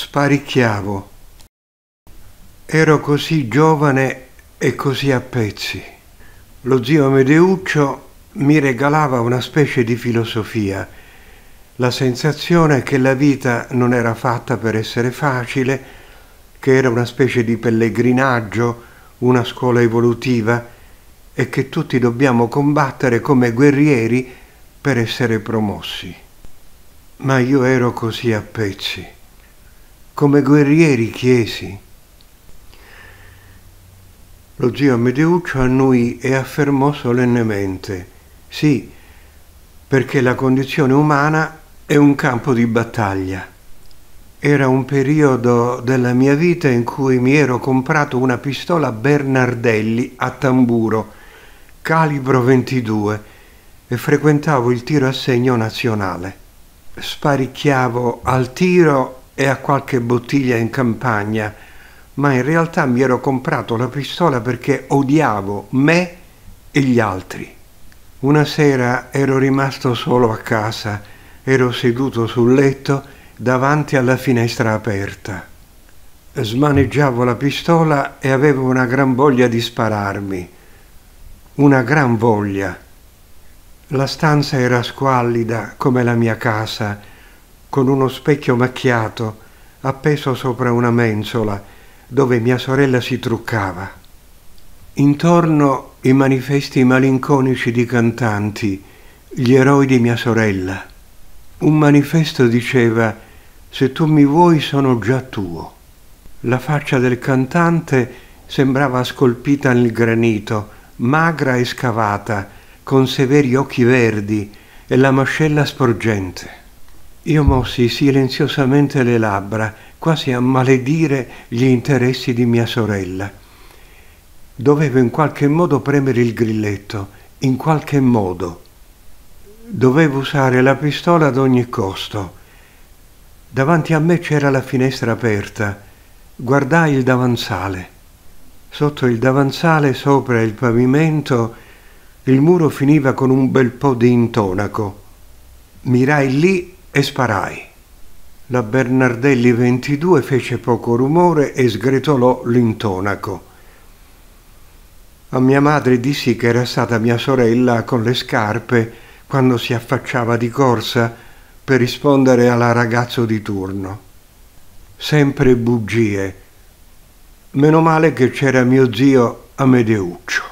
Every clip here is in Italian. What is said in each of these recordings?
sparicchiavo. Ero così giovane e così a pezzi. Lo zio Medeuccio mi regalava una specie di filosofia, la sensazione che la vita non era fatta per essere facile, che era una specie di pellegrinaggio, una scuola evolutiva e che tutti dobbiamo combattere come guerrieri per essere promossi. Ma io ero così a pezzi come guerrieri chiesi. Lo zio Amedeuccio annui e affermò solennemente, sì, perché la condizione umana è un campo di battaglia. Era un periodo della mia vita in cui mi ero comprato una pistola Bernardelli a tamburo, calibro 22, e frequentavo il tiro a segno nazionale. Sparicchiavo al tiro e a qualche bottiglia in campagna, ma in realtà mi ero comprato la pistola perché odiavo me e gli altri. Una sera ero rimasto solo a casa, ero seduto sul letto davanti alla finestra aperta. Smaneggiavo la pistola e avevo una gran voglia di spararmi. Una gran voglia. La stanza era squallida come la mia casa con uno specchio macchiato appeso sopra una mensola dove mia sorella si truccava. Intorno i manifesti malinconici di cantanti, gli eroi di mia sorella. Un manifesto diceva Se tu mi vuoi sono già tuo. La faccia del cantante sembrava scolpita nel granito, magra e scavata, con severi occhi verdi e la mascella sporgente. Io mossi silenziosamente le labbra, quasi a maledire gli interessi di mia sorella. Dovevo in qualche modo premere il grilletto, in qualche modo. Dovevo usare la pistola ad ogni costo. Davanti a me c'era la finestra aperta. Guardai il davanzale. Sotto il davanzale, sopra il pavimento, il muro finiva con un bel po' di intonaco. Mirai lì e sparai. La Bernardelli 22 fece poco rumore e sgretolò l'intonaco. A mia madre dissi che era stata mia sorella con le scarpe quando si affacciava di corsa per rispondere alla ragazzo di turno. Sempre bugie. Meno male che c'era mio zio Amedeuccio.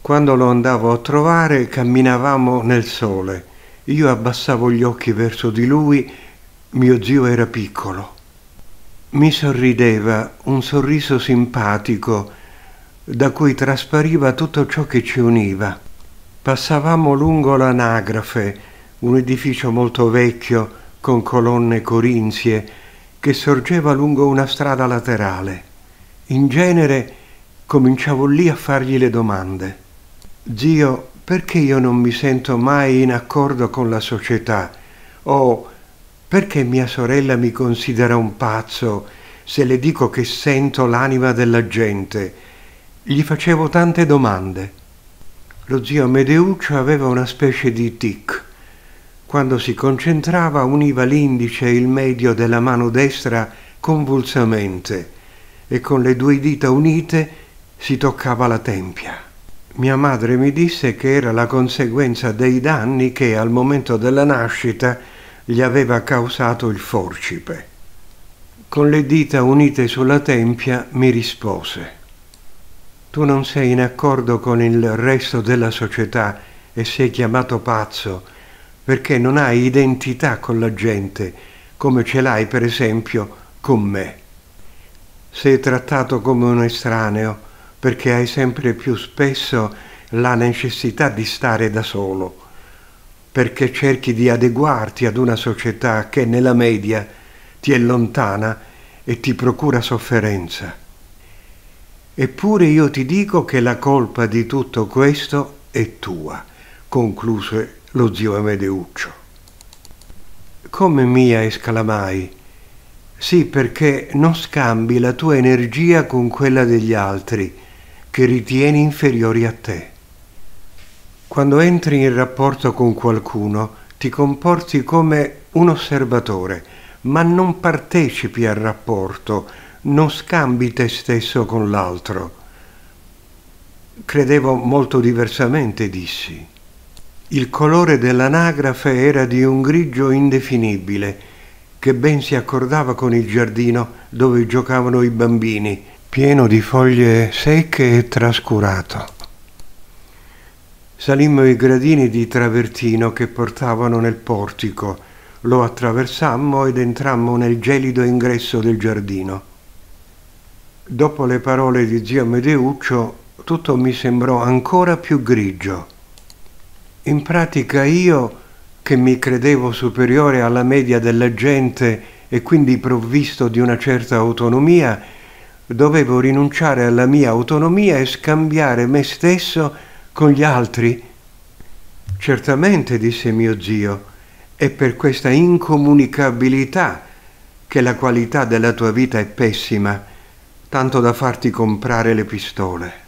Quando lo andavo a trovare camminavamo nel sole io abbassavo gli occhi verso di lui, mio zio era piccolo. Mi sorrideva un sorriso simpatico da cui traspariva tutto ciò che ci univa. Passavamo lungo l'anagrafe, un edificio molto vecchio con colonne corinzie che sorgeva lungo una strada laterale. In genere cominciavo lì a fargli le domande. Zio perché io non mi sento mai in accordo con la società? O perché mia sorella mi considera un pazzo se le dico che sento l'anima della gente? Gli facevo tante domande. Lo zio Medeuccio aveva una specie di tic. Quando si concentrava univa l'indice e il medio della mano destra convulsamente e con le due dita unite si toccava la tempia. Mia madre mi disse che era la conseguenza dei danni che al momento della nascita gli aveva causato il forcipe. Con le dita unite sulla tempia mi rispose Tu non sei in accordo con il resto della società e sei chiamato pazzo perché non hai identità con la gente come ce l'hai per esempio con me. Sei trattato come un estraneo perché hai sempre più spesso la necessità di stare da solo, perché cerchi di adeguarti ad una società che nella media ti è lontana e ti procura sofferenza. Eppure io ti dico che la colpa di tutto questo è tua, concluse lo zio Amedeuccio. Come mia esclamai, sì perché non scambi la tua energia con quella degli altri, che ritieni inferiori a te. Quando entri in rapporto con qualcuno, ti comporti come un osservatore, ma non partecipi al rapporto, non scambi te stesso con l'altro. Credevo molto diversamente, dissi. Il colore dell'anagrafe era di un grigio indefinibile, che ben si accordava con il giardino dove giocavano i bambini pieno di foglie secche e trascurato. Salimmo i gradini di travertino che portavano nel portico, lo attraversammo ed entrammo nel gelido ingresso del giardino. Dopo le parole di zio Medeuccio, tutto mi sembrò ancora più grigio. In pratica io, che mi credevo superiore alla media della gente e quindi provvisto di una certa autonomia, dovevo rinunciare alla mia autonomia e scambiare me stesso con gli altri. Certamente, disse mio zio, è per questa incomunicabilità che la qualità della tua vita è pessima, tanto da farti comprare le pistole.